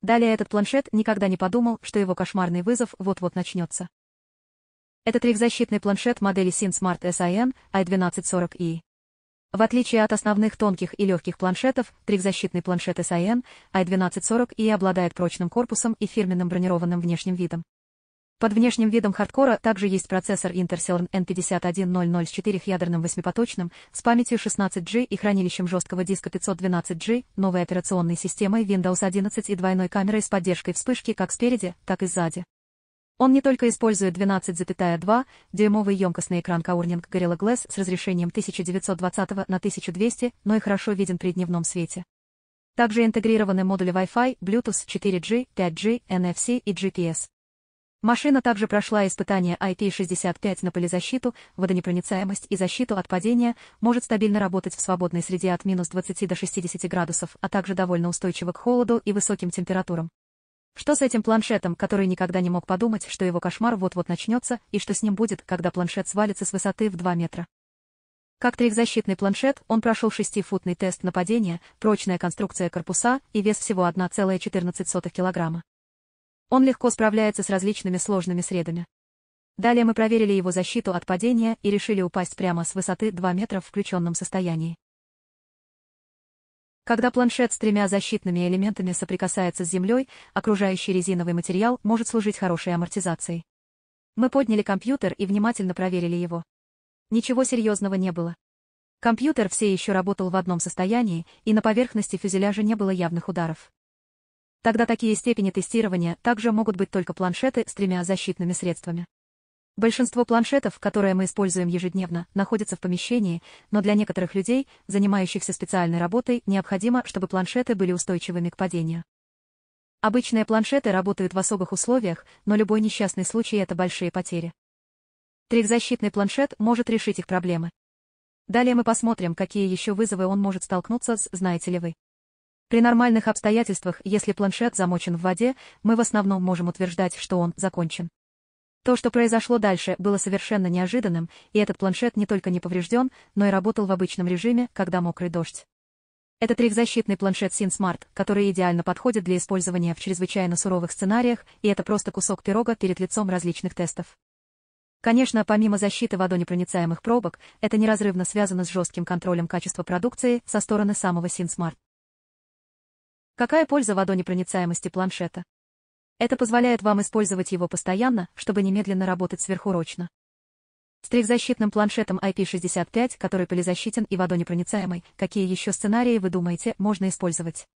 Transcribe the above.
Далее этот планшет никогда не подумал, что его кошмарный вызов вот-вот начнется. Это трехзащитный планшет модели SynSmart SIN i1240i. В отличие от основных тонких и легких планшетов, трехзащитный планшет SIN i1240i обладает прочным корпусом и фирменным бронированным внешним видом. Под внешним видом хардкора также есть процессор Intel Celeron n 5100 с 4 ядерным восьмипоточным, с памятью 16G и хранилищем жесткого диска 512G, новой операционной системой Windows 11 и двойной камерой с поддержкой вспышки как спереди, так и сзади. Он не только использует 12,2 дюймовый емкостный экран Corning Gorilla Glass с разрешением 1920 на 1200, но и хорошо виден при дневном свете. Также интегрированы модули Wi-Fi, Bluetooth 4G, 5G, NFC и GPS. Машина также прошла испытание IP65 на полезащиту, водонепроницаемость и защиту от падения, может стабильно работать в свободной среде от минус 20 до 60 градусов, а также довольно устойчива к холоду и высоким температурам. Что с этим планшетом, который никогда не мог подумать, что его кошмар вот-вот начнется, и что с ним будет, когда планшет свалится с высоты в 2 метра? Как трехзащитный планшет, он прошел 6-футный тест нападения, прочная конструкция корпуса и вес всего 1,14 килограмма. Он легко справляется с различными сложными средами. Далее мы проверили его защиту от падения и решили упасть прямо с высоты 2 метра в включенном состоянии. Когда планшет с тремя защитными элементами соприкасается с землей, окружающий резиновый материал может служить хорошей амортизацией. Мы подняли компьютер и внимательно проверили его. Ничего серьезного не было. Компьютер все еще работал в одном состоянии, и на поверхности фюзеляжа не было явных ударов. Тогда такие степени тестирования также могут быть только планшеты с тремя защитными средствами. Большинство планшетов, которые мы используем ежедневно, находятся в помещении, но для некоторых людей, занимающихся специальной работой, необходимо, чтобы планшеты были устойчивыми к падению. Обычные планшеты работают в особых условиях, но любой несчастный случай – это большие потери. Трехзащитный планшет может решить их проблемы. Далее мы посмотрим, какие еще вызовы он может столкнуться с, знаете ли вы. При нормальных обстоятельствах, если планшет замочен в воде, мы в основном можем утверждать, что он закончен. То, что произошло дальше, было совершенно неожиданным, и этот планшет не только не поврежден, но и работал в обычном режиме, когда мокрый дождь. Этот трехзащитный планшет SynSmart, который идеально подходит для использования в чрезвычайно суровых сценариях, и это просто кусок пирога перед лицом различных тестов. Конечно, помимо защиты водонепроницаемых пробок, это неразрывно связано с жестким контролем качества продукции со стороны самого SynSmart. Какая польза водонепроницаемости планшета? Это позволяет вам использовать его постоянно, чтобы немедленно работать сверхурочно. С трехзащитным планшетом IP65, который полизащитен и водонепроницаемый, какие еще сценарии вы думаете, можно использовать?